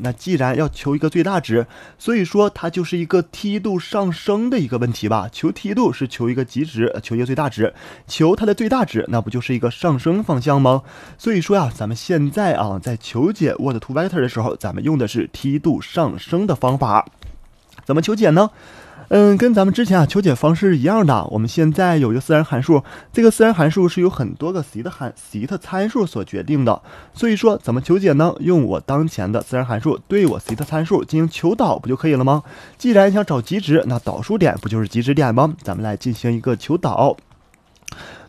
那既然要求一个最大值，所以说它就是一个梯度上升的一个问题吧。求梯度是求一个极值，求一个最大值，求它的最大值，那不就是一个上升方向吗？所以说呀，咱们现在啊在求解 e c 图 o r 的时候，咱们用的是梯度上升的方法。怎么求解呢？嗯，跟咱们之前啊求解方式是一样的。我们现在有一个自然函数，这个自然函数是由很多个 c 的函 c 的参数所决定的。所以说，怎么求解呢？用我当前的自然函数对我 c 的参数进行求导不就可以了吗？既然想找极值，那导数点不就是极值点吗？咱们来进行一个求导。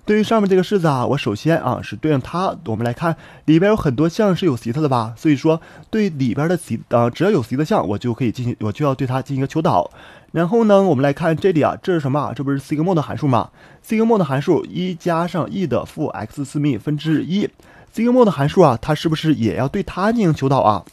对于上面这个式子啊，我首先啊是对应它，我们来看里边有很多项是有西塔的吧，所以说对里边的西呃、只要有西塔项，我就可以进行，我就要对它进行一个求导。然后呢，我们来看这里啊，这是什么这不是西格莫的函数吗？西格莫的函数一加上 e 的负 x 次幂分之一，西格莫的函数啊，它是不是也要对它进行求导啊？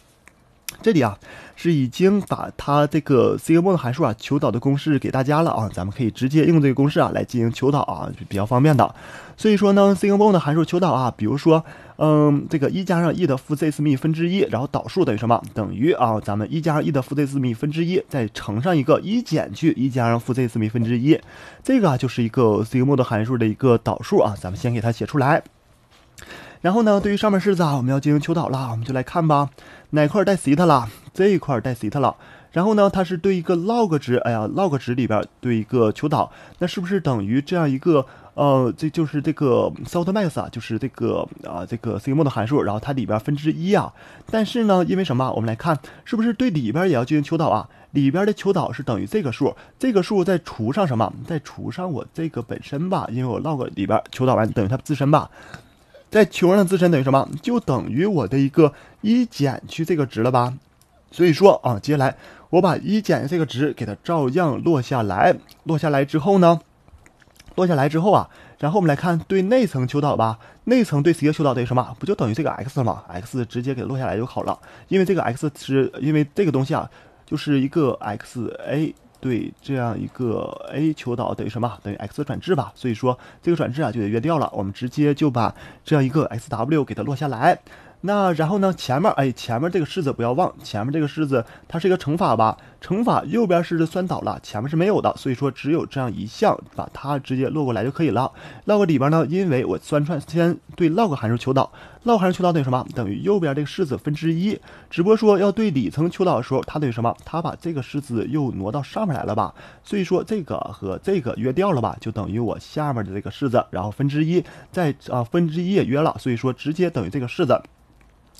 这里啊，是已经把它这个 C i n 的函数啊求导的公式给大家了啊，咱们可以直接用这个公式啊来进行求导啊，就比较方便的。所以说呢，c i n 的函数求导啊，比如说，嗯，这个一加上 e 的负 z 次幂分之一，然后导数等于什么？等于啊，咱们一加上 e 的负 z 次幂分之一，再乘上一个一减去一加上负 z 次幂分之一，这个啊就是一个 C i n 的函数的一个导数啊。咱们先给它写出来。然后呢，对于上面式子啊，我们要进行求导了，我们就来看吧。哪块带西塔了？这一块带西塔了。然后呢，它是对一个 log 值，哎呀，log 值里边对一个求导，那是不是等于这样一个？呃，这就是这个 softmax，就是这个啊，这个 sigmoid 函数。然后它里边分之一啊。但是呢，因为什么？我们来看，是不是对里边也要进行求导啊？里边的求导是等于这个数，这个数再除上什么？再除上我这个本身吧，因为我 log 里边求导完等于它自身吧。在球上的自身等于什么？就等于我的一个一减去这个值了吧。所以说啊，接下来我把一减去这个值给它照样落下来。落下来之后呢，落下来之后啊，然后我们来看对内层求导吧。内层对谁的求导等于什么？不就等于这个 x 吗？x 直接给落下来就好了。因为这个 x 是因为这个东西啊，就是一个 xa。对，这样一个 a 求导等于什么？等于 x 转置吧。所以说，这个转置啊，就得约掉了。我们直接就把这样一个 xw 给它落下来。那然后呢？前面哎，前面这个式子不要忘，前面这个式子它是一个乘法吧？乘法右边式子算倒了，前面是没有的，所以说只有这样一项，把它直接落过来就可以了。log 里边呢，因为我算串，先对 log 函数求导，log 函数求导等于什么？等于右边这个式子分之一，只不过说要对里层求导的时候，它等于什么？它把这个式子又挪到上面来了吧？所以说这个和这个约掉了吧，就等于我下面的这个式子，然后分之一，再啊分之一也约了，所以说直接等于这个式子。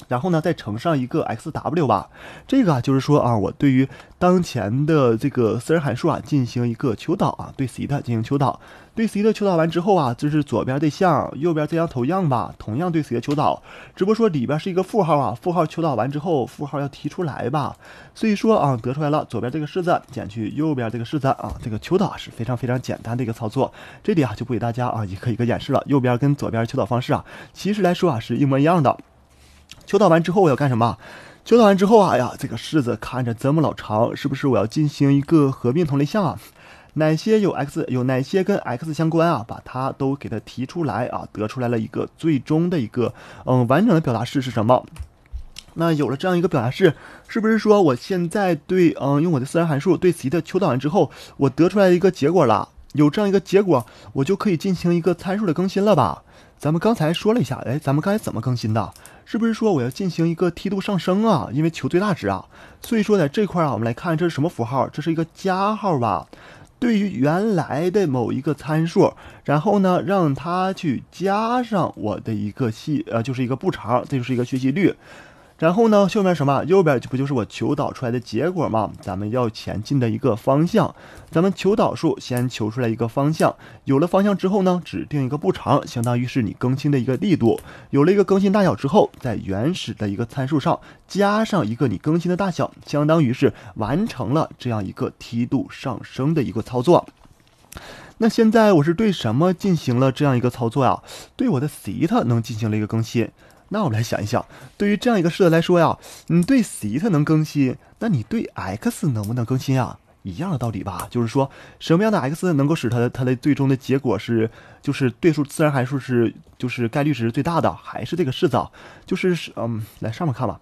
然后呢，再乘上一个 xw 吧。这个啊，就是说啊，我对于当前的这个私人函数啊，进行一个求导啊，对 ceta 进行求导，对 ceta 求导完之后啊，就是左边对象，右边这象头样吧，同样对 ceta 求导，只不过说里边是一个负号啊，负号求导完之后，负号要提出来吧。所以说啊，得出来了左边这个式子减去右边这个式子啊，这个求导是非常非常简单的一个操作。这里啊，就不给大家啊一个一个演示了。右边跟左边求导方式啊，其实来说啊，是一模一样的。求导完之后我要干什么？求导完之后啊，哎呀，这个式子看着这么老长？是不是我要进行一个合并同类项啊？哪些有 x？有哪些跟 x 相关啊？把它都给它提出来啊，得出来了一个最终的一个嗯完整的表达式是什么？那有了这样一个表达式，是不是说我现在对嗯用我的自然函数对其的求导完之后，我得出来一个结果了？有这样一个结果，我就可以进行一个参数的更新了吧？咱们刚才说了一下，哎，咱们刚才怎么更新的？是不是说我要进行一个梯度上升啊？因为求最大值啊，所以说在这块儿啊，我们来看这是什么符号？这是一个加号吧？对于原来的某一个参数，然后呢，让它去加上我的一个系，呃，就是一个步长，这就是一个学习率。然后呢，右边什么？右边就不就是我求导出来的结果吗？咱们要前进的一个方向，咱们求导数，先求出来一个方向。有了方向之后呢，指定一个步长，相当于是你更新的一个力度。有了一个更新大小之后，在原始的一个参数上加上一个你更新的大小，相当于是完成了这样一个梯度上升的一个操作。那现在我是对什么进行了这样一个操作呀？对我的 t h e t 能进行了一个更新。那我们来想一想，对于这样一个式子来说呀，你对西它能更新，那你对 x 能不能更新啊？一样的道理吧，就是说什么样的 x 能够使它的它的最终的结果是，就是对数自然函数是，就是概率值最大的，还是这个式子，就是是嗯，来上面看吧。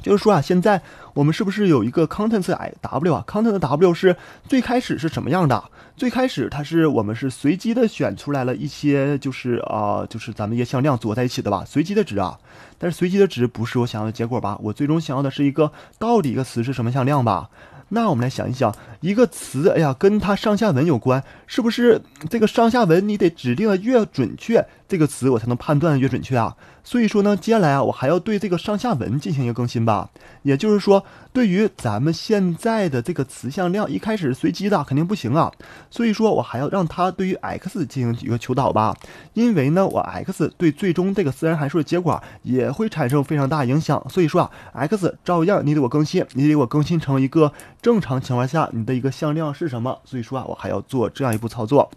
就是说啊，现在我们是不是有一个 content w 啊？content w 是最开始是什么样的？最开始它是我们是随机的选出来了一些，就是啊，就是咱们一些向量组合在一起的吧，随机的值啊。但是随机的值不是我想要的结果吧？我最终想要的是一个到底一个词是什么向量吧？那我们来想一想，一个词，哎呀，跟它上下文有关，是不是这个上下文你得指定的越准确？这个词我才能判断越准确啊，所以说呢，接下来啊，我还要对这个上下文进行一个更新吧。也就是说，对于咱们现在的这个词向量，一开始是随机的，肯定不行啊。所以说，我还要让它对于 x 进行一个求导吧，因为呢，我 x 对最终这个自然函数的结果也会产生非常大影响。所以说啊，x 照样你得我更新，你得我更新成一个正常情况下你的一个向量是什么？所以说啊，我还要做这样一步操作。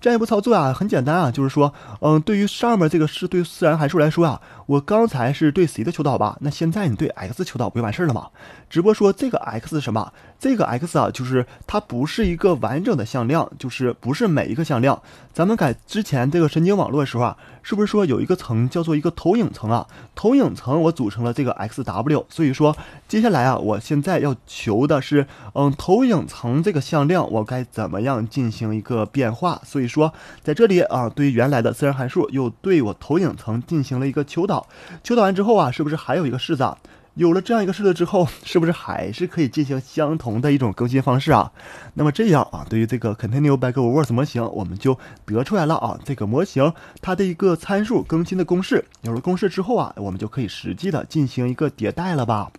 这一步操作啊，很简单啊，就是说，嗯，对于上面这个是对自然函数来说啊，我刚才是对谁的求导吧？那现在你对 x 求导不就完事了吗？只不过说这个 x 什么？这个 x 啊，就是它不是一个完整的向量，就是不是每一个向量。咱们改之前这个神经网络的时候啊，是不是说有一个层叫做一个投影层啊？投影层我组成了这个 xw，所以说接下来啊，我现在要求的是，嗯，投影层这个向量我该怎么样进行一个变化？所以说在这里啊，对原来的自然函数又对我投影层进行了一个求导，求导完之后啊，是不是还有一个式子？啊？有了这样一个式子之后，是不是还是可以进行相同的一种更新方式啊？那么这样啊，对于这个 Continue b a c k w o r d 模型，我们就得出来了啊。这个模型它的一个参数更新的公式，有了公式之后啊，我们就可以实际的进行一个迭代了吧？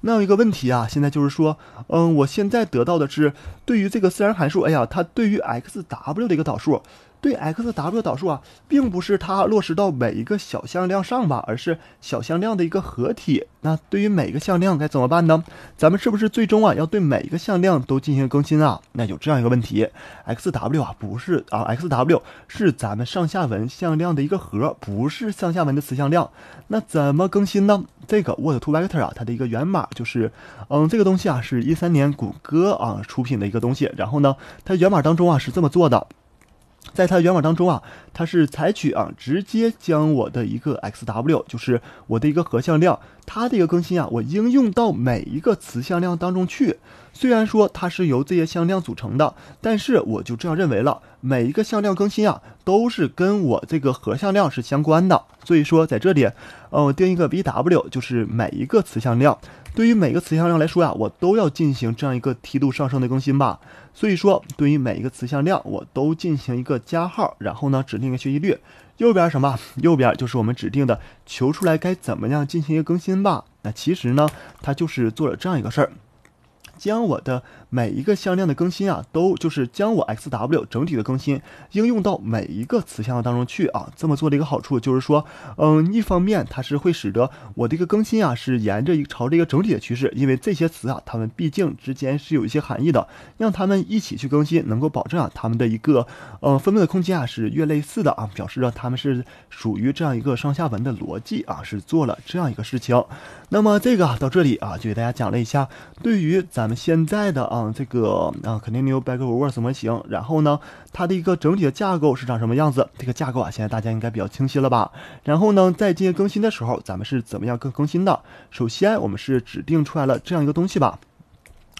那有一个问题啊，现在就是说，嗯，我现在得到的是对于这个自然函数，哎呀，它对于 x w 的一个导数。对 xw 导数啊，并不是它落实到每一个小向量上吧，而是小向量的一个合体。那对于每个向量该怎么办呢？咱们是不是最终啊要对每一个向量都进行更新啊？那有这样一个问题，xw 啊不是啊，xw 是咱们上下文向量的一个和，不是上下文的词向量。那怎么更新呢？这个 w o r d to v e c t o r 啊，它的一个源码就是，嗯，这个东西啊是一三年谷歌啊出品的一个东西。然后呢，它源码当中啊是这么做的。在它原码当中啊，它是采取啊，直接将我的一个 xw，就是我的一个和向量，它的一个更新啊，我应用到每一个词向量当中去。虽然说它是由这些向量组成的，但是我就这样认为了，每一个向量更新啊，都是跟我这个和向量是相关的。所以说在这里，呃，我定一个 bw，就是每一个词向量。对于每个词向量来说呀，我都要进行这样一个梯度上升的更新吧。所以说，对于每一个词向量，我都进行一个加号，然后呢，指定一个学习率。右边什么？右边就是我们指定的，求出来该怎么样进行一个更新吧。那其实呢，它就是做了这样一个事儿。将我的每一个向量的更新啊，都就是将我 xw 整体的更新应用到每一个词项当中去啊。这么做的一个好处就是说，嗯，一方面它是会使得我的一个更新啊是沿着一朝这个整体的趋势，因为这些词啊，它们毕竟之间是有一些含义的，让他们一起去更新，能够保证啊它们的一个呃分布的空间啊是越类似的啊，表示着他们是属于这样一个上下文的逻辑啊，是做了这样一个事情。那么这个啊、到这里啊，就给大家讲了一下，对于咱。咱们现在的啊，这个啊，肯定牛百个 words 模型，然后呢，它的一个整体的架构是长什么样子？这个架构啊，现在大家应该比较清晰了吧？然后呢，在进行更新的时候，咱们是怎么样更更新的？首先，我们是指定出来了这样一个东西吧，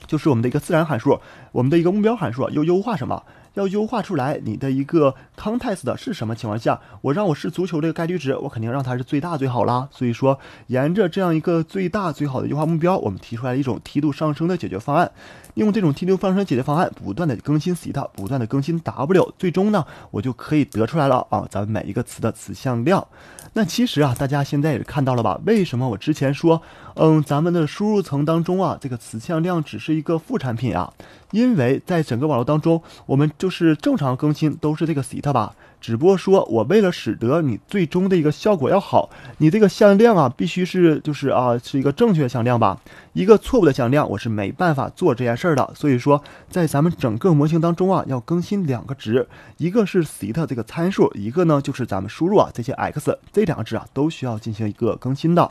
就是我们的一个自然函数，我们的一个目标函数，又优化什么？要优化出来你的一个 context 的是什么情况下，我让我是足球这个概率值，我肯定让它是最大最好啦。所以说，沿着这样一个最大最好的优化目标，我们提出来一种梯度上升的解决方案。用这种梯度上升解决方案，不断的更新 theta，不断的更新 w，最终呢，我就可以得出来了啊，咱们每一个词的词向量。那其实啊，大家现在也看到了吧？为什么我之前说，嗯，咱们的输入层当中啊，这个词向量只是一个副产品啊？因为在整个网络当中，我们就是正常更新都是这个 c i t 吧。只不过说，我为了使得你最终的一个效果要好，你这个向量啊，必须是就是啊，是一个正确向量吧。一个错误的向量，我是没办法做这件事儿的。所以说，在咱们整个模型当中啊，要更新两个值，一个是 theta 这个参数，一个呢就是咱们输入啊这些 x，这两个值啊都需要进行一个更新的。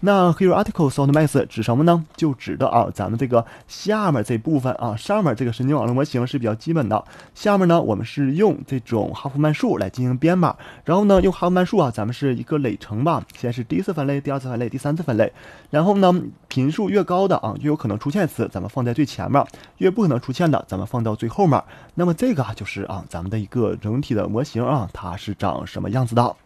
那 here articles on u d max 指什么呢？就指的啊，咱们这个下面这部分啊，上面这个神经网络模型是比较基本的，下面呢，我们是用这种哈夫曼树。来进行编码，然后呢，用哈夫曼树啊，咱们是一个累乘吧。先是第一次分类，第二次分类，第三次分类。然后呢，频数越高的啊，越有可能出现词，咱们放在最前面；越不可能出现的，咱们放到最后面。那么这个啊，就是啊，咱们的一个整体的模型啊，它是长什么样子的？